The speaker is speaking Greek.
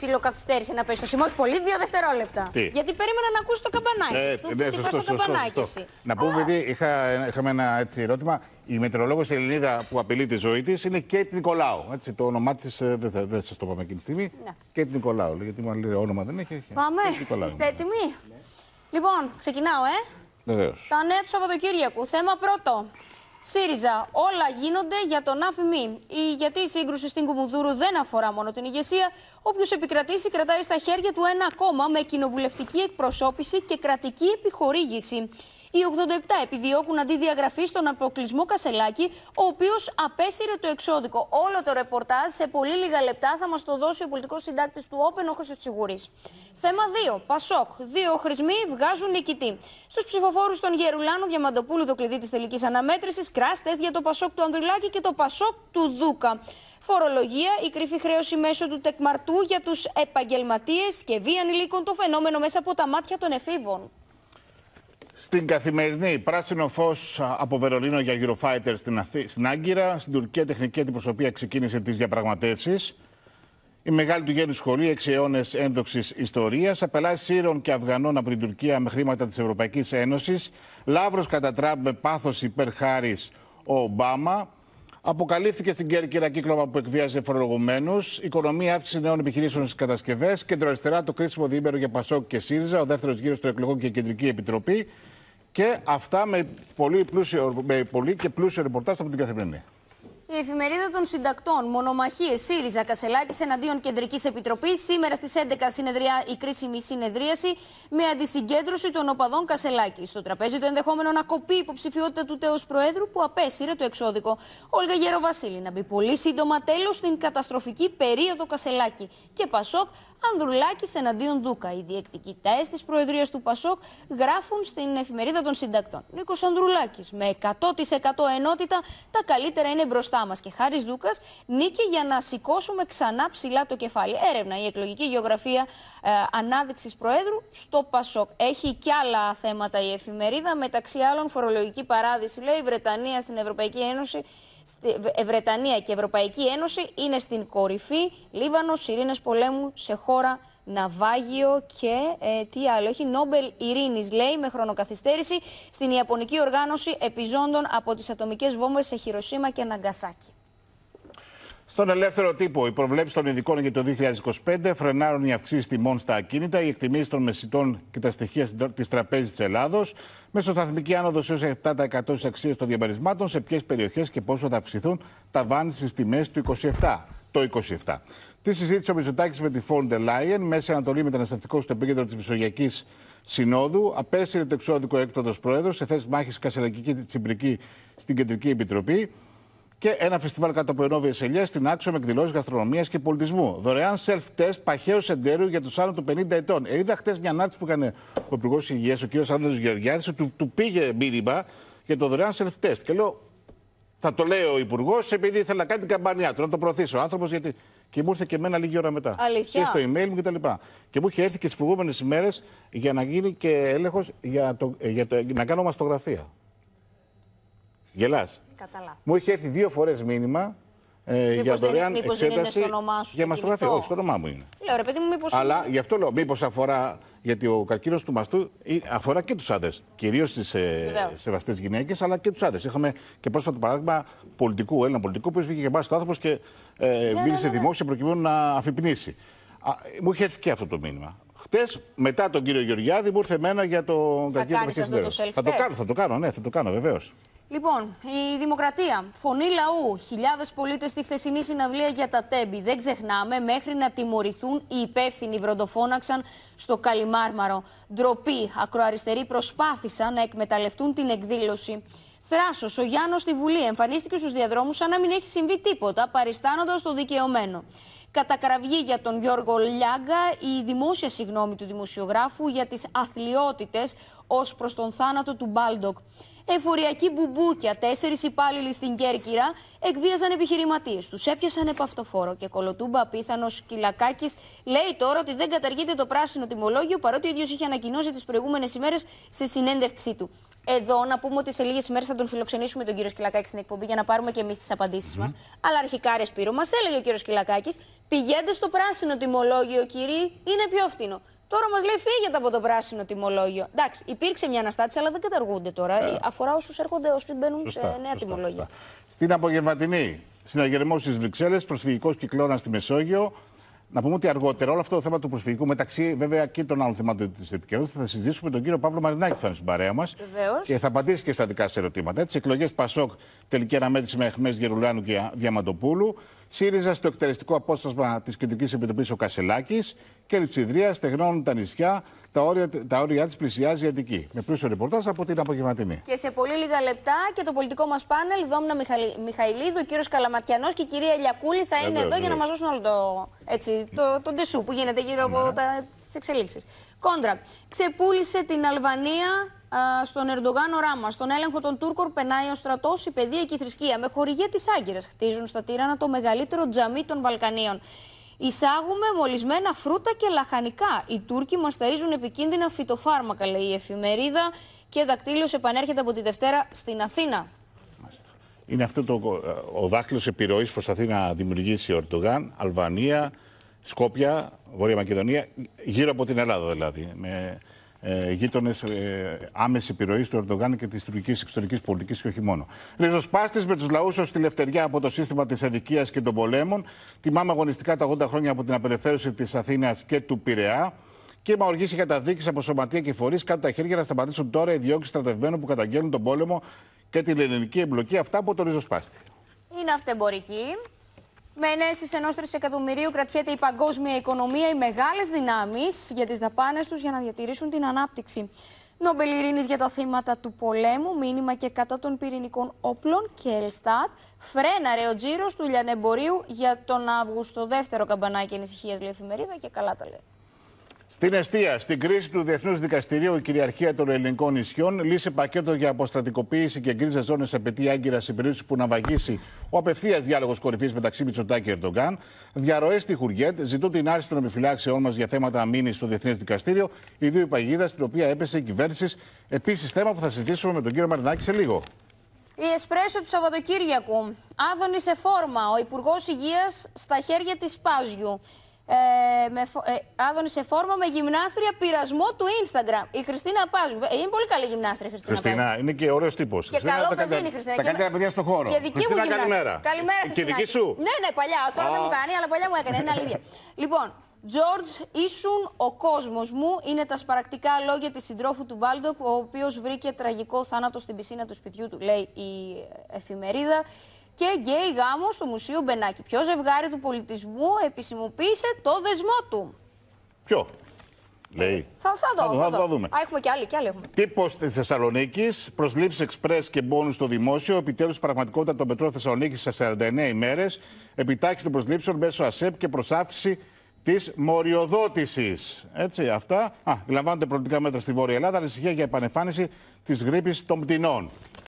ψηλοκαθυστέρησε να πέσει το σημό, Όχι πολύ, δύο δευτερόλεπτα. Τι? Γιατί περίμενα να ακούσει το καμπανάκι. Ε, ναι, σωστό, σωστό, Να πούμε, επειδή είχα, είχαμε ένα έτσι, ερώτημα. Η μετρολόγο Ελληνίδα που απειλεί τη ζωή της είναι Κέιτ Νικολάου. Έτσι, το όνομά της ε, δεν, θα, σας το είπαμε εκείνη τη στιγμή. Ναι. Κέιτ Νικολάου. Γιατί μου λέει όνομα δεν έχει. Πάμε. Είστε έτοιμοι. Λοιπόν, ξεκινάω, ε. Βεβαίως. Τα νέα του Σαββατοκύριακου. Θέμα πρώτο. ΣΥΡΙΖΑ. Όλα γίνονται για τον άφημη. Γιατί η σύγκρουση στην Κουμουνδούρου δεν αφορά μόνο την ηγεσία. Όποιος επικρατήσει, κρατάει στα χέρια του ένα κόμμα με κοινοβουλευτική εκπροσώπηση και κρατική επιχορήγηση. Οι 87 επιδιώκουν αντιδιαγραφή στον αποκλεισμό Κασελάκη, ο οποίος απέσυρε το εξώδικο. Όλο το ρεπορτάζ σε πολύ λίγα λεπτά θα μας το δώσει ο πολιτικός συντάκτης του Όπεν, ο Χρυσο Τσιγουρής. Θέμα 2. Πασόκ. Δύο χρησμοί βγάζουν νικητή. Στους ψηφοφόρους των Γερουλάνου Διαμαντοπούλου το κλειδί της τελικής αναμέτρησης, κράστες για το Πασόκ του Ανδρουλάκη και το Πασόκ του Δούκα. Φορολογία, η κρυφή χρέωση μέσω του τεκμαρτού για τους επαγγελματίες και βία ανηλίκων το φαινόμενο μέσα από τα μάτια των εφήβων. Στην καθημερινή, πράσινο φως από Βερολίνο για Eurofighter στην, Αθή... στην Άγκυρα. Στην τουρκία τεχνική αντιπροσωπεία ξεκίνησε τις διαπραγματεύσεις. Η μεγάλη του γέννη σχολή, έξι αιώνες ένδοξης ιστορίας. Απελά Σύρων και Αφγανών από την Τουρκία με χρήματα της Ευρωπαϊκής Ένωσης. Λαύρος κατά Τραμπ με πάθος υπερχάρη ο Ομπάμα. Αποκαλύφθηκε στην Κέρκυρα κύκλωμα που εκβίαζε φορολογουμένους. Οικονομία αύξηση νέων επιχειρήσεων στις κατασκευές. Κεντροαριστερά το κρίσιμο διήμερο για Πασόκ και ΣΥΡΙΖΑ. Ο δεύτερος γύρος των εκλογών και η κεντρική επιτροπή. Και αυτά με πολύ, πλούσιο, με πολύ και πλούσιο ρεπορτάζ από την καθημερινή. Η εφημερίδα των συντακτών, μονομαχίες ΣΥΡΙΖΑ Κασελάκης εναντίον Κεντρικής Επιτροπής, σήμερα στις 11 συνεδριά, η κρίσιμη συνεδρίαση με αντισυγκέντρωση των οπαδών Κασελάκη. Στο τραπέζι το ενδεχόμενο να κοπεί η υποψηφιότητα του τέο Προέδρου που απέσυρε το εξώδικο. Όλγα Γέρο Βασίλη να μπει πολύ σύντομα τέλος στην καταστροφική περίοδο Κασελάκη. Και Πασόκ, Ανδρουλάκης εναντίον Δούκα. Οι διεκδικητές της Προεδρίας του Πασόκ γράφουν στην εφημερίδα των συντακτών. Νίκος Ανδρουλάκης με 100% ενότητα τα καλύτερα είναι μπροστά μπροστά και Χάρης Δούκας νίκη για να σηκώσουμε ξανά ψηλά το κεφάλι. Έρευνα η εκλογική γεωγραφία ε, ανάδειξης Προέδρου στο Πασόκ. Έχει και άλλα θέματα η εφημερίδα, μεταξύ άλλων φορολογική παράδειση, λέει η Βρετανία στην Ευρωπαϊκή Ένωση. Στη ε, Βρετανία και Ευρωπαϊκή Ένωση είναι στην κορυφή. Λίβανος, Σιρήνες πολέμου σε χώρα ναυάγιο και ε, τι άλλο. Έχει Νόμπελ Ειρήνης, λέει, με χρονοκαθυστέρηση στην Ιαπωνική Οργάνωση Επιζώντων από τις Ατομικές Βόμβες σε Χειροσύμα και Ναγκασάκι. Στον ελεύθερο τύπο, οι προβλέψεις των ειδικών για το 2025 φρενάρουν οι αυξήσεις τιμών στα ακίνητα, οι εκτιμήσεις των μεσητών και τα στοιχεία της Τραπέζης της Ελλάδος, μεσοσταθμική άνοδος έως 7% στις αξίες των διαμερισμάτων, σε ποιες περιοχές και πόσο θα αυξηθούν τα βάνη στις τιμές του 27 το 27. Τη συζήτησε ο Μητσοτάκης με τη Φόντε Λάιεν, Μέση Ανατολή μεταναστευτικό στο επίκεντρο της Μεσογειακή Συνόδου. Απέσυρε το εξώδικο έκτοτος πρόεδρος σε θέση μάχης και Τσιμπρική στην Κεντρική Επιτροπή. Και ένα φεστιβάλ κατά από ενόβιε ελιέ στην άξο με εκδηλώσεις γαστρονομίας και πολιτισμού. Δωρεάν self-test παχαίου εντέρου για τους άνω των 50 ετών. Είδα χτες μια ανάρτηση που έκανε ο Υπουργός Υγείας, ο κ. Άνδρο Γεωργιάδη, του, του πήγε μήνυμα για το δωρεάν self-test. Και λέω, θα το λέει ο Υπουργός επειδή ήθελα να κάνει την καμπανιά του, να το προωθήσει ο άνθρωπος. Γιατί... Και μου ήρθε και εμένα λίγη ώρα μετά. Αλήθεια. Και στο email μου κτλ. Και, και μου είχε έρθει και τις προηγούμενες ημέρες για να γίνει και έλεγχος για, το, για το, να κάνω μαστογραφία. Γελάς. Μου είχε έρθει δύο φορές μήνυμα ε, για δωρεάν δεν, εξέταση. για μαστογραφία. Όχι, στο όνομά μου είναι. Λέω ρε παιδί μου, Αλλά γι' αυτό λέω, μήπως αφορά. Γιατί ο καρκίνος του μαστού αφορά και τους άντρες. Κυρίως τις ε, σεβαστές γυναίκες, αλλά και τους άντρες. Είχαμε και πρόσφατο παράδειγμα πολιτικού, Έλληνα πολιτικού, που βγήκε και στο άνθρωπος και ε, ναι, ναι μίλησε ναι, ναι. δημόσια προκειμένου να αφυπνήσει. μου είχε έρθει και αυτό το μήνυμα. Χτες, μετά τον κύριο Γεωργιάδη, μου ήρθε εμένα για το καρκίνο του μαστού. Θα το κάνω, θα το κάνω βεβαίως. Λοιπόν, η Δημοκρατία, φωνή λαού, χιλιάδες πολίτες στη χθεσινή συναυλία για τα τέμπη. Δεν ξεχνάμε, μέχρι να τιμωρηθούν οι υπεύθυνοι βροντοφώναξαν στο Καλιμάρμαρο. Ντροπή, ακροαριστεροί προσπάθησαν να εκμεταλλευτούν την εκδήλωση. Θράσος, ο Γιάννος στη Βουλή εμφανίστηκε στους διαδρόμους σαν να μην έχει συμβεί τίποτα, παριστάνοντας το δικαιωμένο. Κατακραυγή για τον Γιώργο Λιάγκα, η δημόσια συγγνώμη του δημοσιογράφου για τις αθλειότητες ως προς τον θάνατο του Μπάλντοκ εφοριακή μπουμπούκια. Τέσσερις υπάλληλοι στην Κέρκυρα εκβίαζαν επιχειρηματίες. Τους έπιασαν επαυτοφόρο και κολοτούμπα απίθανος Κυλακάκης λέει τώρα ότι δεν καταργείται το πράσινο τιμολόγιο παρότι ο ίδιος είχε ανακοινώσει τις προηγούμενες ημέρες σε συνέντευξή του. Εδώ να πούμε ότι σε λίγες ημέρες θα τον φιλοξενήσουμε τον κύριο Σκυλακάκη στην εκπομπή για να πάρουμε και εμείς τις απαντήσεις mm. μας. Αλλά αρχικά, Ρε Σπύρο, μας έλεγε ο κύριος Σκυλακάκης, πηγαίνετε στο πράσινο τιμολόγιο, κύριοι, είναι πιο φθηνό. Τώρα μας λέει φύγετε από το πράσινο τιμολόγιο. Εντάξει, υπήρξε μια αναστάτηση, αλλά δεν καταργούνται τώρα. Ε. Αφορά όσους έρχονται, όσους μπαίνουν σωστά, σε νέα σωστά, τιμολόγια. Σωστά. Στην απογευματινή συναγερμό στις Βρυξέλλες, προσφυγικός κυκλώνας στη Μεσόγειο. Να πούμε ότι αργότερα όλο αυτό το θέμα του προσφυγικού, μεταξύ βέβαια και των άλλων θεμάτων της επικαιρότητας, θα συζητήσουμε τον κύριο Παύλο Μαρινάκη που είναι στην παρέα μας. Και θα απαντήσει και στα δικά σα ερωτήματα. Τι εκλογές Πασόκ, τελική αναμέτρηση με Αχμέ Γερουλάνου και Διαμαντοπούλου. ΣΥΡΙΖΑ στο εκτελεστικό απόσπασμα της Κεντρικής Επιτροπής ο Κασελάκης και Λιψιδρία στεγνώνουν τα νησιά, τα όρια, τα όρια της πλησιάζει η Αττική. Με πλούσιο ρεπορτάζ από την απογευματινή. Και σε πολύ λίγα λεπτά και το πολιτικό μας πάνελ, Δόμνα Μιχαλη, Μιχαηλίδου, ο κύριος Καλαματιανός και η κυρία Ελιακούλη θα είναι εδώ για να μας δώσουν όλο το, έτσι, το, το ντεσού που γίνεται γύρω από ναι. τις εξελίξεις. Κόντρα. Ξεπούλησε την Αλβανία στον Ερντογάν οράμα. Στον έλεγχο των Τούρκων περνάει ο στρατός, η παιδεία και η θρησκεία. Με χορηγία τη Άγκυρα χτίζουν στα τύρανα το μεγαλύτερο τζαμί των Βαλκανίων. Εισάγουμε μολυσμένα φρούτα και λαχανικά. Οι Τούρκοι μας ταΐζουν επικίνδυνα φυτοφάρμακα, λέει η εφημερίδα. Και δακτήλιο επανέρχεται από τη Δευτέρα στην Αθήνα. Είναι αυτό το, ε, ο δάχτυλος επιρροής που προσπαθεί να δημιουργήσει ο Ερντογάν, Αλβανία, Σκόπια, Βόρεια Μακεδονία, γύρω από την Ελλάδα δηλαδή. Με ε, γείτονες ε, άμεση επιρροή του Ερντογάν και της τουρκικής εξωτερικής πολιτικής και όχι μόνο. Ριζοσπάστης με τους λαούς ως τη λευτεριά από το σύστημα της αδικίας και των πολέμων. Τιμάμε αγωνιστικά τα 80 χρόνια από την απελευθέρωση της Αθήνας και του Πειραιά. Και μα οργήσει καταδίκη από σωματεία και φορείς κάτω τα χέρια να σταματήσουν τώρα οι διώξεις στρατευμένων που καταγγέλνουν τον πόλεμο και την ελληνική εμπλοκή. Αυτά από τον Ριζοσπάστη. Είναι αυτεμπορική. Με ενέσεις ενός τρισεκατομμυρίου κρατιέται η παγκόσμια οικονομία, οι μεγάλες δυνάμεις για τις δαπάνες τους για να διατηρήσουν την ανάπτυξη. Νόμπελ Ειρήνης για τα θύματα του πολέμου, μήνυμα και κατά των πυρηνικών όπλων και Ελστάτ. Φρέναρε ο τζίρος του λιανεμπορίου για τον Αύγουστο. Δεύτερο καμπανάκι ανησυχίας, λέει εφημερίδα και καλά τα λέει. Στην αιστεία, στην κρίση του Διεθνούς Δικαστηρίου, η κυριαρχία των ελληνικών νησιών λύσε πακέτο για αποστρατικοποίηση και γκρίζες ζώνες απαιτεί άγκυρα σε που να βαγίσει ο απευθείας διάλογος κορυφής μεταξύ Μητσοτάκη και Ερντογκάν. Διαρροές στη Χουργέτ, ζητούν την άρση των επιφυλάξεών μας για θέματα αμήνης στο Διεθνές Δικαστήριο, ιδίω η παγίδα στην οποία έπεσε η κυβέρνηση. Επίσης, θέμα που θα συζητήσουμε με τον κύριο Μαρινάκη σε λίγο. Η εσπρέσο του Σαββατοκύριακου. Άδωνη σε φόρμα, ο Υπουργός Υγείας στα χέρια της Πάζιου ε, με, ε, Άδωνη σε φόρμα με γυμνάστρια πειρασμό του Instagram. Η Χριστίνα Πάζου. Ε, είναι πολύ καλή γυμνάστρια, Χριστίνα. Χριστίνα, Πάζου. είναι και ωραίος τύπος. Και Χριστίνα, καλό παιδί είναι η Χριστίνα. Τα καλύτερα παιδιά στον χώρο. Και δική Χριστίνα, μου καλημέρα. Καλημέρα, Και δική σου. Ναι, ναι, παλιά. Τώρα oh. δεν μου κάνει, αλλά παλιά μου έκανε. Είναι αλήθεια. λοιπόν, George, ήσουν ο κόσμος μου. Είναι τα σπαρακτικά λόγια της συντρόφου του Μπάλντοκ, ο οποίος βρήκε τραγικό θάνατο στην πισίνα του σπιτιού του, λέει η εφημερίδα και γκέι γάμος στο Μουσείο Μπενάκη. Ποιο ζευγάρι του πολιτισμού επισημοποίησε το δεσμό του. Ποιο. Λέει. Θα, θα, δω, θα, θα, θα δούμε. Α, έχουμε και άλλοι, άλλοι Τύπος της Θεσσαλονίκης, προσλήψει εξπρές και μπόνους στο δημόσιο. Επιτέλους, στην πραγματικότητα των πετρών Θεσσαλονίκης σε 49 ημέρε. Επιτάξει των προσλήψεων μέσω ΑΣΕΠ και προσάυξη της μοριοδότησης. Έτσι, αυτά. Α, λαμβάνονται προληπτικά μέτρα στη Βόρεια Ελλάδα. Ανησυχία για επανεφάνιση της γρήπης των πτηνών.